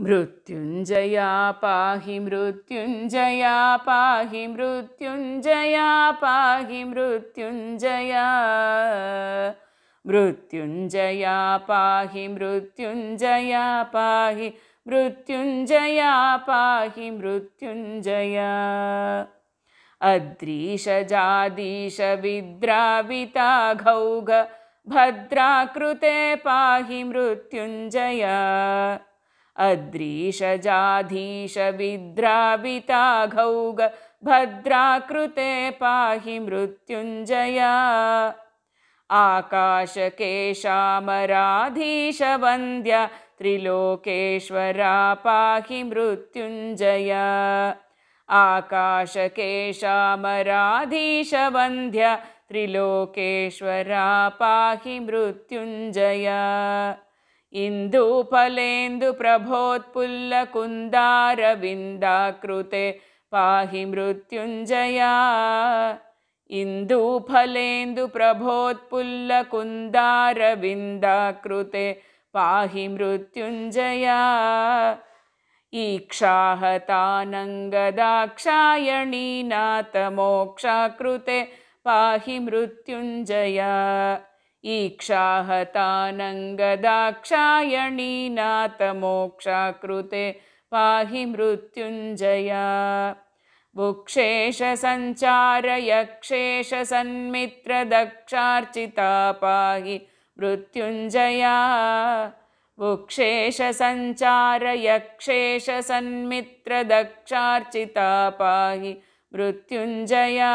मृत्युञ्जया पाहि मृत्युञ्जया पाहि मृत्युञ्जया पाहि मृत्युञ्जया मृत्युञ्जया पाहि मृत्युञ्जया पाहि मृत्युञ्जया पाहि मृत्युञ्जया भद्राकृते पाहि मृत्युञ्जया अद्रीशजाधीशविद्राविताघौ भद्राकृते पाहि मृत्युञ्जया आकाशकेशामराधीशवन्द्य त्रिलोकेश्वरा पाहि मृत्युञ्जया आकाशकेशामराधीशवन्द्य त्रिलोकेश्वरा पाहि मृत्युञ्जय इन्दुफलेन्दु प्रभोत्पुल्लकुन्दारविन्दाकृते पाहि मृत्युञ्जया इन्दुफलेन्दु प्रभोत्पुल्लकुन्दारविन्दाकृते पाहि मृत्युञ्जया ईक्षा हतानङ्गदा पाहि मृत्युञ्जया ईक्षा हतानङ्गदाक्षायणीनाथमोक्षाकृते पाहि मृत्युञ्जय बुक्षेशसञ्चारयक्षेशसन्मित्रदक्षार्चिता पाहि मृत्युञ्जया बुक्षेशसञ्चारयक्षेशसन्मित्रदक्षार्चिता पाहि मृत्युञ्जया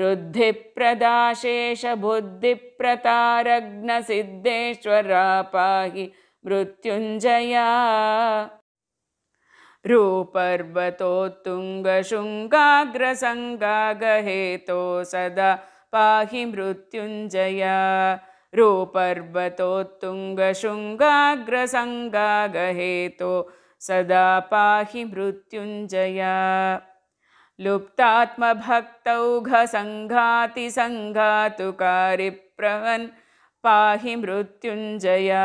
रुद्धिप्रदाशेषबुद्धिप्रतारग्नसिद्धेश्वरा पाहि मृत्युञ्जया रूपर्वतोत्तुङ्गशृङ्गाग्रसङ्गागहेतो सदा पाहि मृत्युञ्जया रूपर्वतोत्तुङ्गशृङ्गाग्रसङ्गागहेतो सदा पाहि मृत्युञ्जया लुप्तात्मभक्तौ घसङ्घाति पाहि मृत्युञ्जया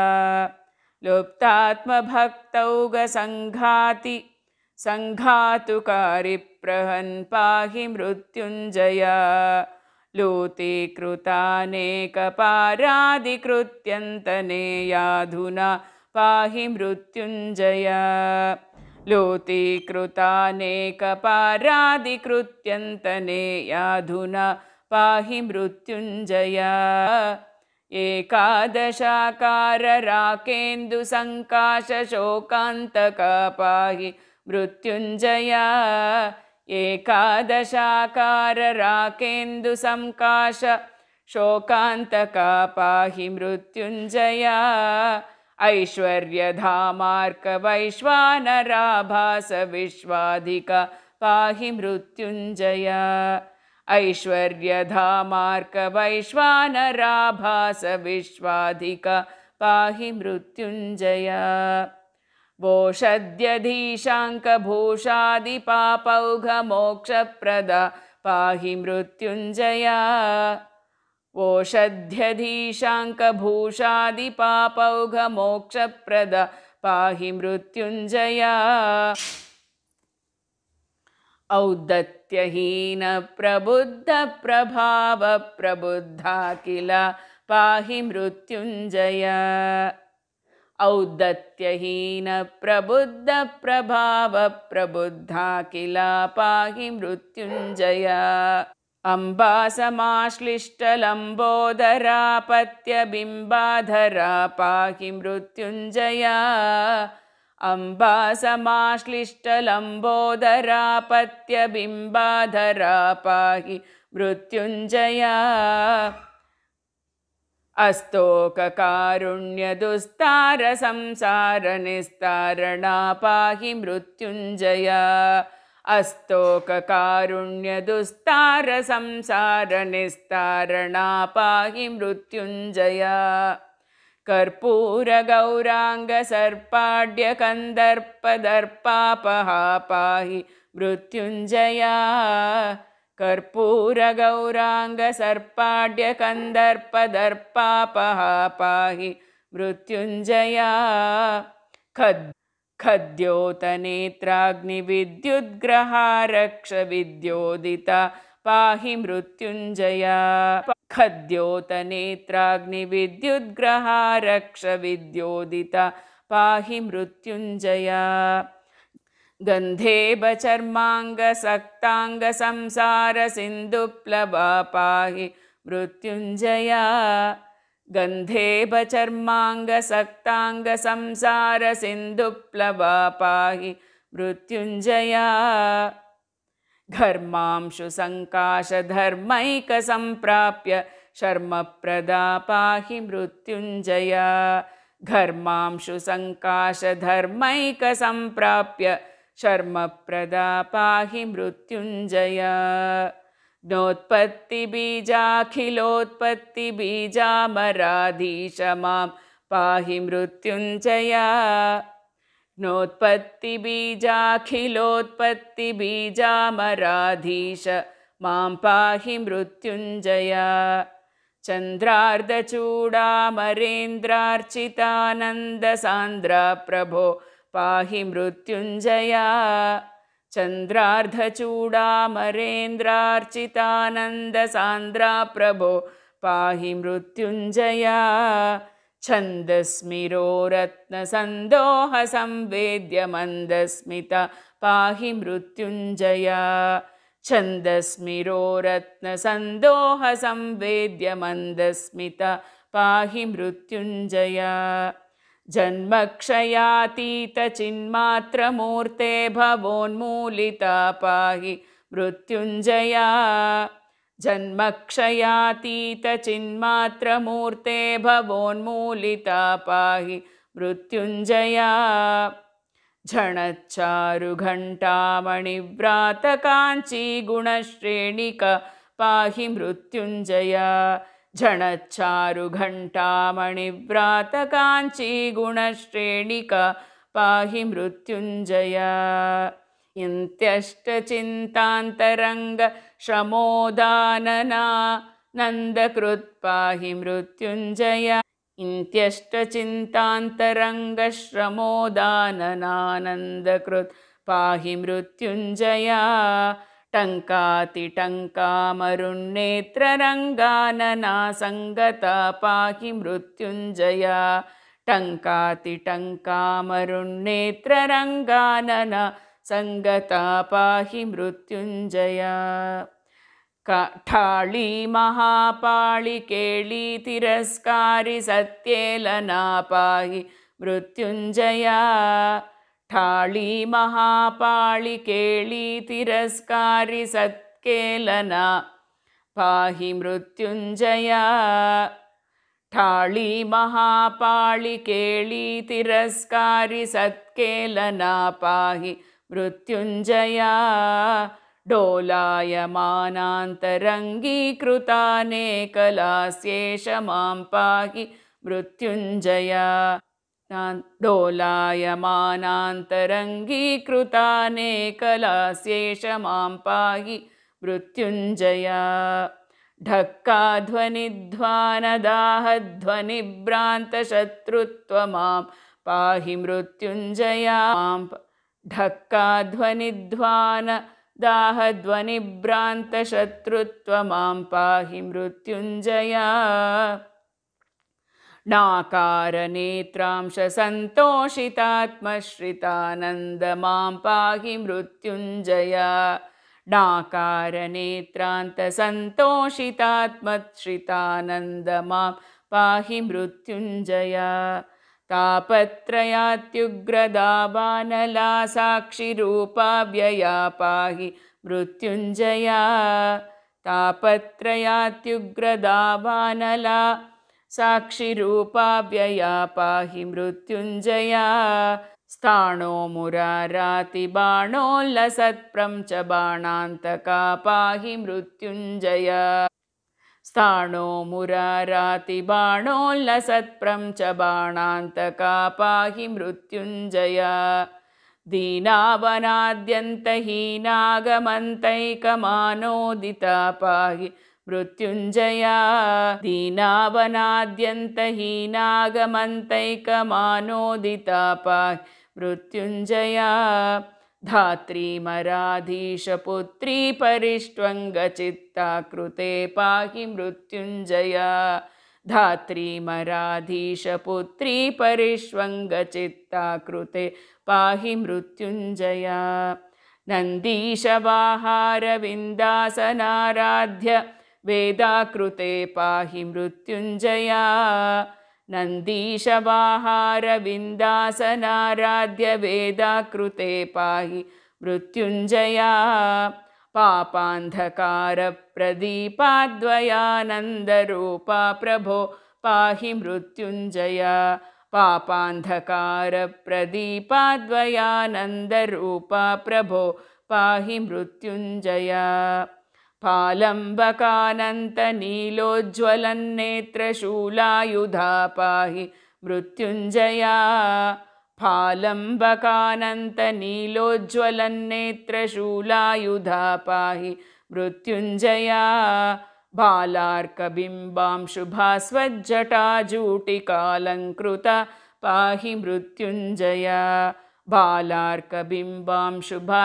लुप्तात्मभक्तौघसङ्घाति घ सङ्घाति सङ्घातुकारिप्रहन् पाहि मृत्युञ्जया लोते कृतानेकपारादिकृत्यन्तनेयाधुना पाहि मृत्युञ्जया लोतीकृतानेकपारादिकृत्यन्तनेयाधुना पाहि मृत्युञ्जया पाहि मृत्युञ्जय एकादशाकार मृत्युञ्जय शोकान्तका पाहि मृत्युञ्जया ऐश्वर्यधामार्क वैश्वानराभास पाहि मृत्युञ्जय ऐश्वर्यधामार्क पाहि मृत्युञ्जय वोषद्यधीशाङ्कभूषादिपापौघमोक्षप्रदा पाहि मृत्युञ्जया ओषध्यधीशाङ्कभूषादिपापौघमोक्षप्रद पाहि मृत्युञ्जय औद्दत्यहीनप्रबुद्धप्रभावप्रबुद्धा किल पाहि मृत्युञ्जय औद्दत्यहीनप्रबुद्धप्रभावप्रबुद्धा किल पाहि मृत्युञ्जय अम्बासमाश्लिष्टलम्बोदरापत्यबिम्बाधरा पाहि मृत्युञ्जया अम्बासमाश्लिष्टलम्बोदरापत्यबिम्बाधरा पाहि मृत्युञ्जया अस्तोककारुण्यदुस्तारसंसारनिस्तारणा पाहि मृत्युञ्जया अस्तोककारुण्यदुस्तारसंसारनिस्तारणा पाहि मृत्युञ्जया कर्पूरगौराङ्गसर्पाढ्यकन्दर्पदर्पापहा पाहि मृत्युञ्जया कर्पूरगौराङ्ग पाहि मृत्युञ्जया खद् खद्योतनेत्राग्निविद्युद्ग्रहा पाहि मृत्युञ्जया खद्योतनेत्राग्निविद्युद्ग्रहा पाहि मृत्युञ्जया गन्धेभ चर्माङ्गसक्ताङ्गसंसारसिन्धुप्लवा पाहि मृत्युञ्जया चर्माङ्गसक्ताङ्गसंसारसिन्धुप्लवा पाहि मृत्युञ्जया घर्मांशु सङ्काशधर्मैकसम्प्राप्य शर्मप्रदा पाहि मृत्युञ्जया घर्मांशु सङ्काशधर्मैकसम्प्राप्य शर्मप्रदा पाहि मृत्युञ्जया नोत्पत्तिबीजाखिलोत्पत्तिबीजामराधीश मां पाहि मृत्युञ्जय नोत्पत्तिबीजाखिलोत्पत्तिबीजामराधीश मां पाहि चन्द्रार्धचूडामरेन्द्रार्चितानन्दसान्द्रा प्रभो पाहि मृत्युञ्जया चन्द्रार्धचूडामरेन्द्रार्चितानन्दसान्द्राप्रभो पाहि मृत्युञ्जया छन्दस्मिरो रत्नसन्दोहसंवेद्यमन्दस्मिता पाहि मृत्युञ्जया छन्दस्मिरो रत्नसन्दोहसंवेद्यमन्दस्मिता पाहि मृत्युञ्जया भवोन्मूलिता पाहि मृत्युञ्जया भवोन्मूलिता पाहि मृत्युञ्जया झणच्चारुघण्टामणिव्रातकाञ्चीगुणश्रेणिक पाहि मृत्युञ्जया झण्चारु पाहि मृत्युञ्जय इन्त्यष्टचिन्तान्तरङ्गश्रमोदानना नन्दकृत् पाहि मृत्युञ्जय इन्त्यष्टचिन्तान्तरङ्गश्रमोदाननानन्दकृत् पाहि मृत्युञ्जया टङ्काति पाहि मृत्युञ्जया टङ्काति सङ्गता पाहि मृत्युञ्जया क महापाळि केळि तिरस्कारि सत्येलना पाहि मृत्युञ्जया ठाळी महापाळि केळीतिरस्कारि सत्केलना पाहि मृत्युञ्जया ठाळी महापाळिकेळी तिरस्कारि सत्केलना पाही मृत्युञ्जया डोलायमानान्तरंगी कृताने मां पाहि मृत्युञ्जया ढोलायमानान्तरङ्गीकृताने कलास्येष मां पाहि मृत्युञ्जय ढक्का मां पाहि मृत्युञ्जयां ढक्का ध्वनिध्वानदाहध्वनिभ्रान्तशत्रुत्वमां पाहि मृत्युञ्जया नाकारनेत्रांशसन्तोषितात्मश्रितानन्द मां पाहि मृत्युञ्जय नाकारनेत्रान्तसन्तोषितात्मश्रितानन्द मां पाहि मृत्युञ्जय तापत्रयात्युग्रदाबानला साक्षिरूपा व्यया पाहि मृत्युञ्जया तापत्रयात्युग्रदाबानला साक्षिरूपाव्यया पाहि मृत्युञ्जया स्थाणो मुरारातिबाणोल्लसत्प्रं च बाणान्तका पाहि मृत्युञ्जय स्थाणो मुरारातिबाणोल्लसत्प्रं च बाणान्तका पाहि मृत्युञ्जय दीनावनाद्यन्तहीनागमन्तैकमानोदिता पाहि मृत्युञ्जया दीनावनाद्यन्त हीनागमन्तैकमानोदिता पाहि मृत्युञ्जया धात्रीमराधीशपुत्री परिष्वङ्गचित्ता कृते पाहि मृत्युञ्जया धात्रीमराधीशपुत्री परिष्वङ्गचित्ता कृते पाहि मृत्युञ्जया नन्दीशवाहारविन्दासनाराध्य वेदाकृते पाहि मृत्युञ्जया वेदाकृते पाहि मृत्युञ्जया पापान्धकारप्रदीपाद्वयानन्दरूपा प्रभो पाहि मृत्युञ्जया पापान्धकारप्रदीपाद्वयानन्दरूपा प्रभो पाहि मृत्युञ्जया पालम्बकानन्तनीलोज्ज्वलन्नेत्रशूलायुधा पाहि मृत्युञ्जया फालम्बकानन्तनीलोज्ज्वलन्नेत्रशूलायुधा पाहि मृत्युञ्जया बालार्कबिम्बां शुभा पाहि मृत्युञ्जया बालार्कबिम्बां शुभा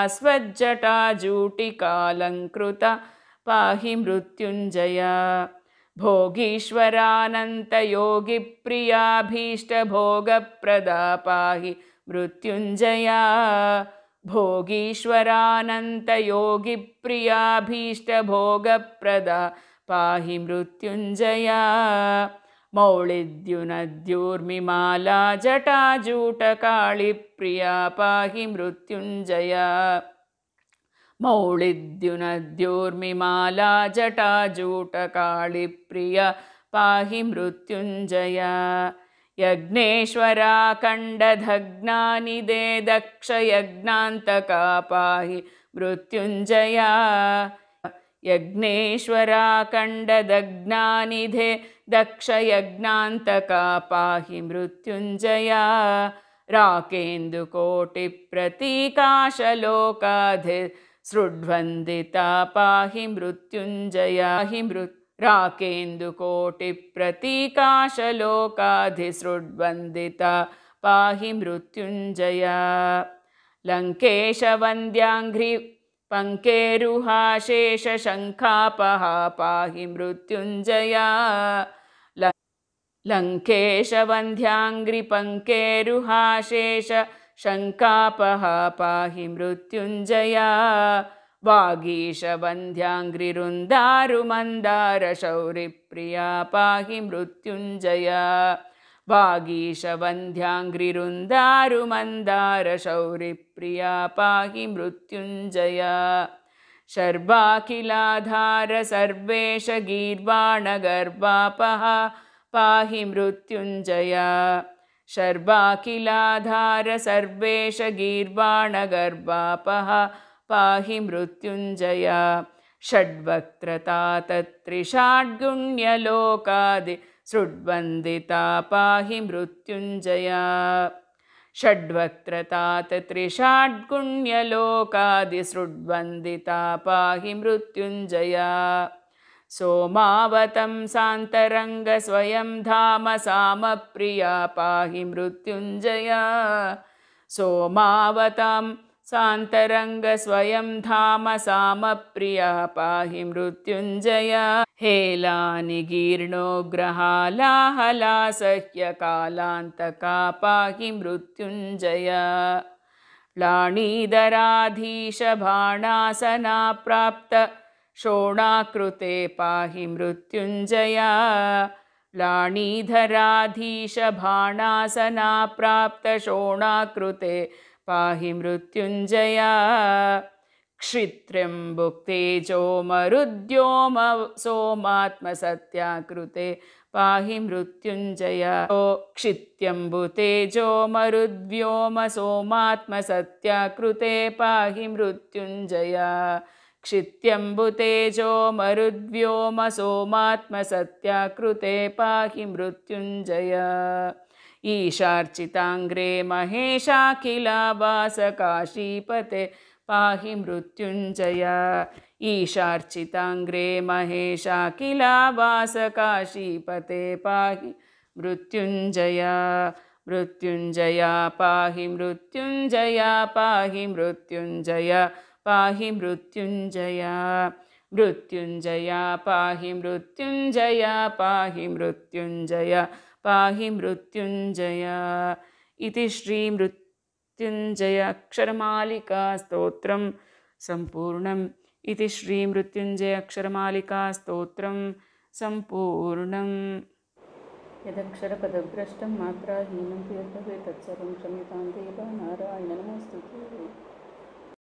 पाहि मृत्युञ्जय भोगीश्वरानन्तयोगिप्रियाभीष्टभोगप्रदा पाहि मृत्युञ्जया भोगीश्वरानन्तयोगिप्रियाभीष्टभोगप्रदा पाहि मृत्युञ्जया मौळिद्युनद्युर्मिमाला जटाजूटकालिप्रिया पाहि मृत्युञ्जया मौळिद्युनद्योर्मिमाला जटाजूटकालिप्रिया पाहि मृत्युञ्जया यज्ञेश्वराखण्डदग्निधे दक्षयज्ञान्तका पाहि मृत्युञ्जया यज्ञेश्वराखण्डधज्ञानिधे दक्षयज्ञान्तका पाहि मृत्युञ्जया राकेन्दुकोटिप्रतीकाशलोकाधि सृढ्वन्दिता पाहि मृत्युञ्जया हि मृ पाहि मृत्युञ्जया लङ्केशवन्द्याङ्घ्रि शङ्खापहा पाहि मृत्युञ्जया लङ्केशवन्ध्याङ्घ्रिपङ्केरुहाशेष शङ्कापः पाहि मृत्युञ्जया वागीशवन्ध्याङ्घ्रिरुन्दारुमन्दारशौरिप्रिया पाहि मृत्युञ्जया वागीशवन्ध्याङ्घ्रिरुन्दारुमन्दारशौरिप्रिया पाहि मृत्युञ्जया शर्वाखिलाधार सर्वेश गीर्वाणगर्वापः पाहि मृत्युञ्जया शर्वाखिलाधार सर्वेश गीर्वाणगर्वापः पाहि मृत्युञ्जया सृड्वन्दिता पाहि मृत्युञ्जया षड्वक्त्रतात सृड्वन्दिता पाहि मृत्युञ्जया सोमावतं सान्तरङ्गस्वयं स्वयं धाम सामप्रिया पाहि मृत्युञ्जय सोमावतां सान्तरङ्गस्वयं स्वयं धाम सामप्रिया पाहि मृत्युञ्जय हेलानि गीर्णो सह्यकालान्तका पाहि मृत्युञ्जय लाणीधराधीशभाणासना प्राप्त शोणाकृते पाहि मृत्युञ्जया प्राप्तशोणाकृते पाहि मृत्युञ्जया मरुद्योम सोमात्मसत्याकृते पाहि मृत्युञ्जय ओ क्षित्यम्बुतेजोमरुद्व्योम सोमात्मसत्याकृते पाहि मृत्युञ्जय क्षित्यम्बुतेजोमरुद्व्योमसोमात्मसत्याकृते पाहि मृत्युञ्जय ईशार्चिताङ्ग्रे महेशा वासकाशीपते पाहि मृत्युञ्जय ईशार्चिताङ्ग्रे महेशा वासकाशीपते पाहि मृत्युञ्जय मृत्युञ्जया पाहि मृत्युञ्जया पाहि मृत्युञ्जय पाहि मृत्युञ्जया मृत्युञ्जया पाहि मृत्युञ्जया पाहि मृत्युञ्जय पाहि मृत्युञ्जया इति श्रीमृत्युञ्जय अक्षरमालिकास्तोत्रं सम्पूर्णम् इति श्रीमृत्युञ्जय अक्षरमालिकास्तोत्रं सम्पूर्णं यदक्षरपदभ्रष्टं मात्रा हीनं तत्सर्वं क्षम्यतां देव नारायणं